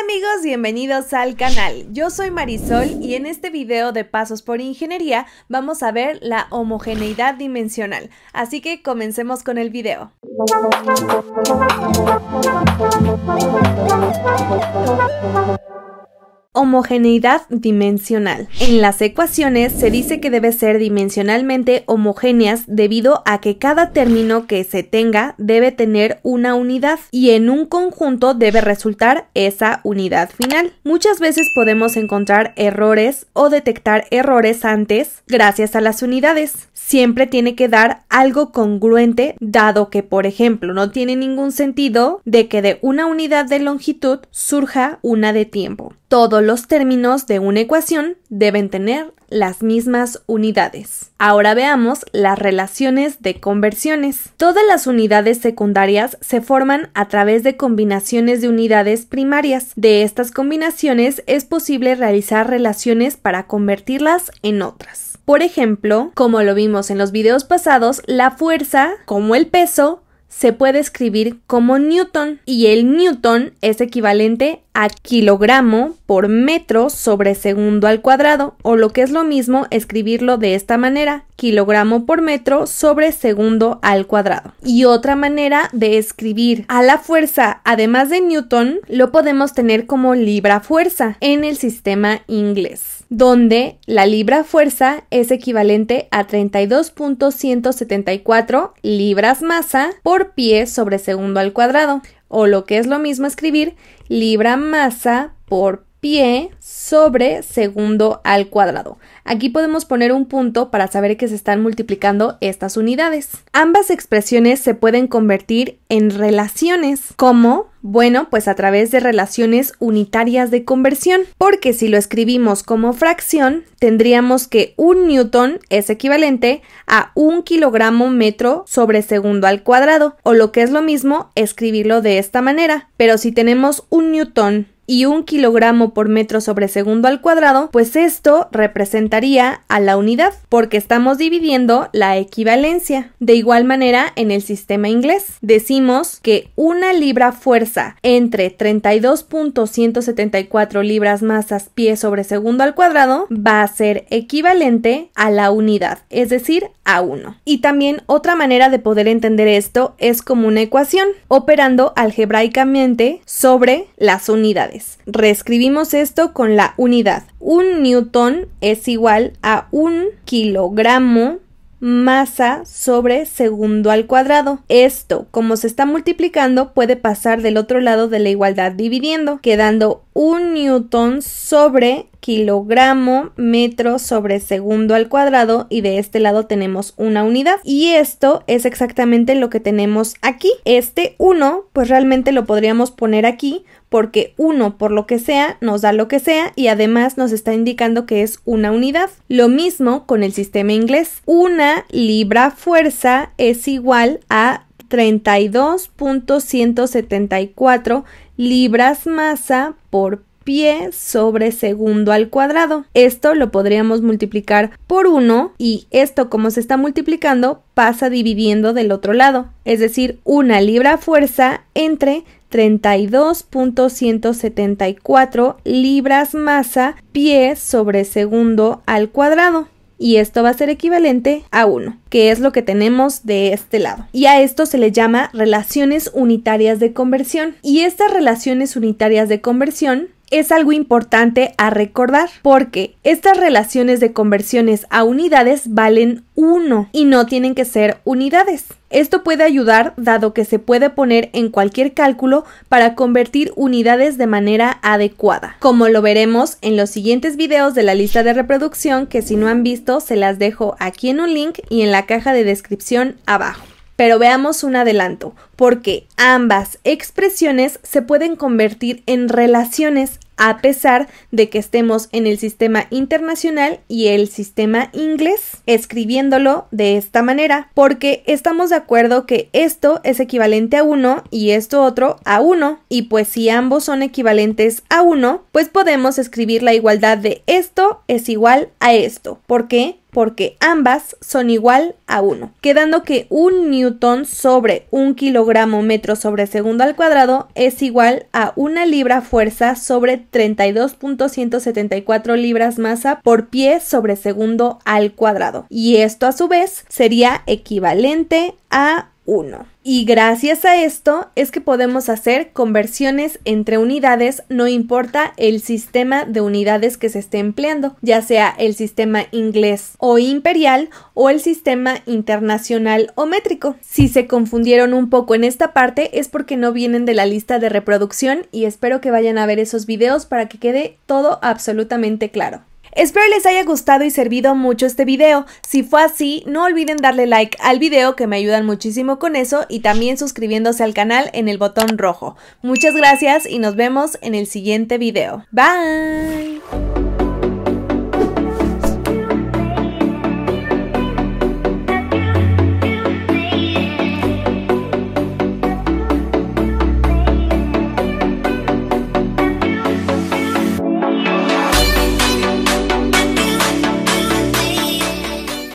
Hola amigos, bienvenidos al canal. Yo soy Marisol y en este video de Pasos por Ingeniería vamos a ver la homogeneidad dimensional. Así que comencemos con el video homogeneidad dimensional. En las ecuaciones se dice que debe ser dimensionalmente homogéneas debido a que cada término que se tenga debe tener una unidad y en un conjunto debe resultar esa unidad final. Muchas veces podemos encontrar errores o detectar errores antes gracias a las unidades. Siempre tiene que dar algo congruente dado que por ejemplo no tiene ningún sentido de que de una unidad de longitud surja una de tiempo. Todos los términos de una ecuación deben tener las mismas unidades. Ahora veamos las relaciones de conversiones. Todas las unidades secundarias se forman a través de combinaciones de unidades primarias. De estas combinaciones es posible realizar relaciones para convertirlas en otras. Por ejemplo, como lo vimos en los videos pasados, la fuerza, como el peso, se puede escribir como Newton y el Newton es equivalente a kilogramo por metro sobre segundo al cuadrado o lo que es lo mismo escribirlo de esta manera kilogramo por metro sobre segundo al cuadrado. Y otra manera de escribir a la fuerza, además de Newton, lo podemos tener como libra fuerza en el sistema inglés, donde la libra fuerza es equivalente a 32.174 libras masa por pie sobre segundo al cuadrado, o lo que es lo mismo escribir libra masa por pie sobre segundo al cuadrado. Aquí podemos poner un punto para saber que se están multiplicando estas unidades. Ambas expresiones se pueden convertir en relaciones. ¿Cómo? Bueno, pues a través de relaciones unitarias de conversión, porque si lo escribimos como fracción, tendríamos que un newton es equivalente a un kilogramo metro sobre segundo al cuadrado, o lo que es lo mismo, escribirlo de esta manera. Pero si tenemos un newton y un kilogramo por metro sobre segundo al cuadrado, pues esto representaría a la unidad, porque estamos dividiendo la equivalencia. De igual manera, en el sistema inglés, decimos que una libra fuerza entre 32.174 libras masas pie sobre segundo al cuadrado va a ser equivalente a la unidad, es decir, a 1. Y también otra manera de poder entender esto es como una ecuación, operando algebraicamente sobre las unidades. Reescribimos esto con la unidad. Un newton es igual a un kilogramo masa sobre segundo al cuadrado. Esto, como se está multiplicando, puede pasar del otro lado de la igualdad dividiendo, quedando un newton sobre kilogramo metro sobre segundo al cuadrado y de este lado tenemos una unidad y esto es exactamente lo que tenemos aquí este 1 pues realmente lo podríamos poner aquí porque uno por lo que sea nos da lo que sea y además nos está indicando que es una unidad. Lo mismo con el sistema inglés. Una libra fuerza es igual a 32.174 libras masa por pie sobre segundo al cuadrado. Esto lo podríamos multiplicar por 1 y esto como se está multiplicando pasa dividiendo del otro lado, es decir, una libra fuerza entre 32.174 libras masa pie sobre segundo al cuadrado y esto va a ser equivalente a 1, que es lo que tenemos de este lado. Y a esto se le llama relaciones unitarias de conversión. Y estas relaciones unitarias de conversión es algo importante a recordar porque estas relaciones de conversiones a unidades valen 1 y no tienen que ser unidades. Esto puede ayudar dado que se puede poner en cualquier cálculo para convertir unidades de manera adecuada, como lo veremos en los siguientes videos de la lista de reproducción que si no han visto se las dejo aquí en un link y en la caja de descripción abajo. Pero veamos un adelanto porque ambas expresiones se pueden convertir en relaciones a pesar de que estemos en el sistema internacional y el sistema inglés, escribiéndolo de esta manera, porque estamos de acuerdo que esto es equivalente a 1 y esto otro a 1, y pues si ambos son equivalentes a 1, pues podemos escribir la igualdad de esto es igual a esto. ¿Por qué? porque ambas son igual a 1, quedando que un newton sobre un kilogramo gramo metro sobre segundo al cuadrado es igual a una libra fuerza sobre 32.174 libras masa por pie sobre segundo al cuadrado. Y esto a su vez sería equivalente a y gracias a esto es que podemos hacer conversiones entre unidades, no importa el sistema de unidades que se esté empleando, ya sea el sistema inglés o imperial o el sistema internacional o métrico. Si se confundieron un poco en esta parte es porque no vienen de la lista de reproducción y espero que vayan a ver esos videos para que quede todo absolutamente claro. Espero les haya gustado y servido mucho este video. Si fue así, no olviden darle like al video que me ayudan muchísimo con eso y también suscribiéndose al canal en el botón rojo. Muchas gracias y nos vemos en el siguiente video. Bye.